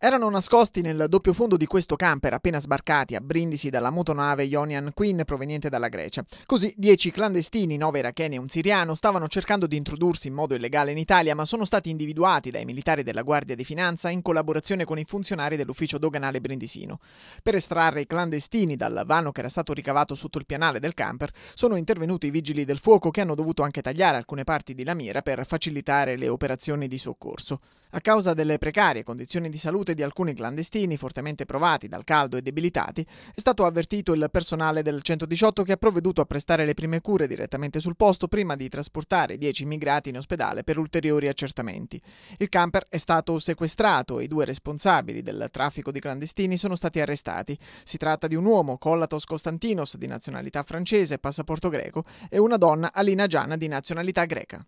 Erano nascosti nel doppio fondo di questo camper appena sbarcati a Brindisi dalla motonave Ionian Queen proveniente dalla Grecia. Così dieci clandestini, nove iracheni e un siriano, stavano cercando di introdursi in modo illegale in Italia ma sono stati individuati dai militari della Guardia di Finanza in collaborazione con i funzionari dell'ufficio doganale brindisino. Per estrarre i clandestini dal vano che era stato ricavato sotto il pianale del camper sono intervenuti i vigili del fuoco che hanno dovuto anche tagliare alcune parti di lamiera per facilitare le operazioni di soccorso. A causa delle precarie condizioni di salute di alcuni clandestini, fortemente provati dal caldo e debilitati, è stato avvertito il personale del 118 che ha provveduto a prestare le prime cure direttamente sul posto prima di trasportare 10 immigrati in ospedale per ulteriori accertamenti. Il camper è stato sequestrato e i due responsabili del traffico di clandestini sono stati arrestati. Si tratta di un uomo, Collatos Costantinos, di nazionalità francese e passaporto greco, e una donna, Alina Gianna, di nazionalità greca.